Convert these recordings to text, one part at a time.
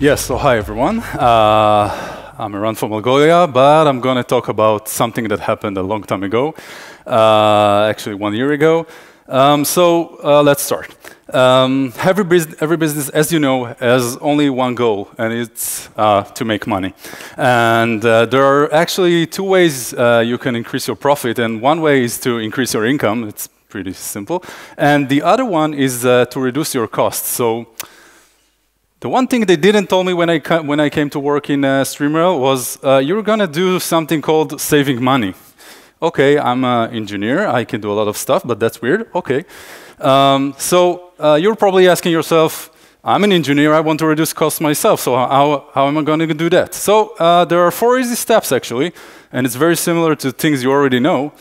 Yes, so hi everyone. Uh, I'm Iran from Mongolia, but I'm going to talk about something that happened a long time ago, uh, actually one year ago. Um, so uh, let's start. Um, every, bus every, business, as you know, has only one goal, and it's uh, to make money. And uh, there are actually two ways uh, you can increase your profit, and one way is to increase your income. It's pretty simple. And the other one is to reduce your costs. So the one thing they didn't tell me when I, when I came to work in uh, Streamrail was uh, you're going to do something called saving money. Okay, I'm an engineer, I can do a lot of stuff, but that's weird. Okay. Um, so uh, you're probably asking yourself, I'm an engineer, I want to reduce costs myself, so how, how am I going to do that? So uh, there are four easy steps actually, and it's very similar to things you already know.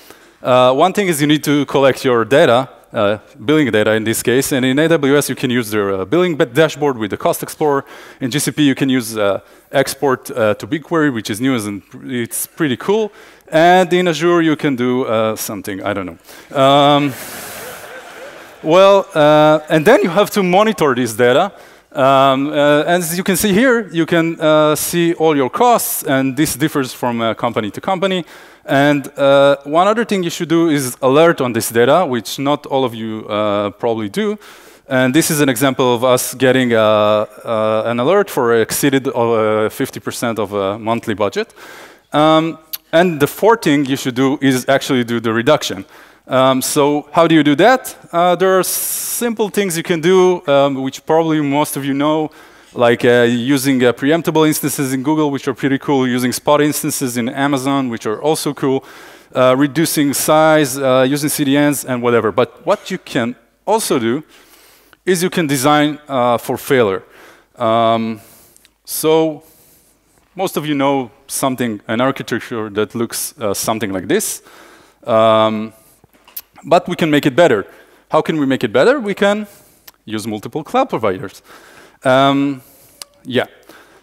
Uh, one thing is you need to collect your data, uh, billing data in this case. And in AWS, you can use their uh, billing dashboard with the Cost Explorer. In GCP, you can use uh, export to BigQuery, which is new and it's pretty cool. And in Azure, you can do something, I don't know. Um, well, and then you have to monitor this data. Um, uh, as you can see here, you can uh, see all your costs, and this differs from uh, company to company. And uh, one other thing you should do is alert on this data, which not all of you uh, probably do. And this is an example of us getting uh, an alert for exceeded 50% of a monthly budget. Um, and the fourth thing you should do is actually do the reduction. Um, so how do you do that? there are simple things you can do, um, which probably most of you know, like uh, using uh, preemptible instances in Google, which are pretty cool, using spot instances in Amazon, which are also cool, uh, reducing size, uh, using CDNs, and whatever. But what you can also do is you can design uh, for failure. Um, so most of you know something, an architecture that looks uh, something like this. Um, but we can make it better. How can we make it better? We can use multiple cloud providers. Um, yeah.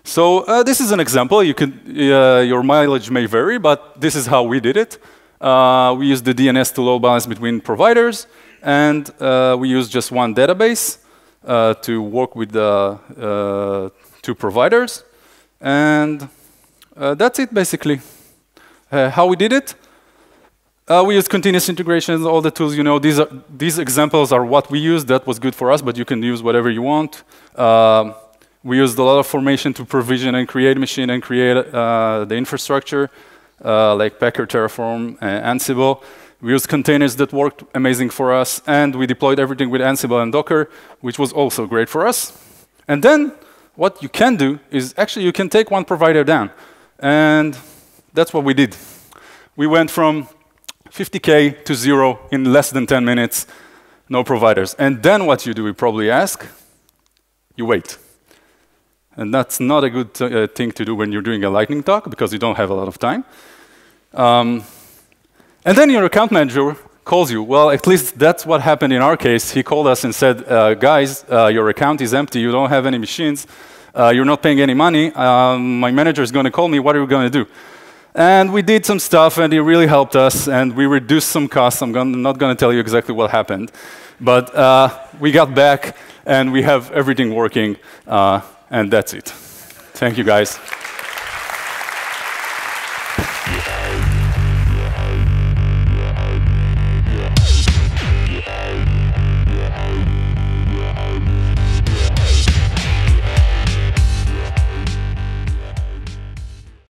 So uh, this is an example. You could, uh, your mileage may vary, but this is how we did it. Uh, we used the DNS to load balance between providers, and uh, we used just one database uh, to work with the uh, two providers. And that's it, basically. how we did it? Uh, we use continuous integration, all the tools you know. These, are, these examples are what we use. That was good for us, but you can use whatever you want. Um, we used a lot of formation to provision and create machine and create uh, the infrastructure, uh, like Packer, Terraform, uh, Ansible. We used containers that worked amazing for us, and we deployed everything with Ansible and Docker, which was also great for us. And then what you can do is actually you can take one provider down. And that's what we did. We went from 50K to zero in less than 10 minutes, no providers. And then what you do, you probably ask, you wait. And that's not a good uh, thing to do when you're doing a lightning talk because you don't have a lot of time. Um, and then your account manager calls you. Well, at least that's what happened in our case. He called us and said, uh, guys, uh, your account is empty. You don't have any machines. Uh, you're not paying any money. Um, my manager is going to call me. What are you going to do? And we did some stuff, and he really helped us, and we reduced some costs. I'm, gonna, not going to tell you exactly what happened, but uh, we got back, and we have everything working, uh, and that's it. Thank you, guys.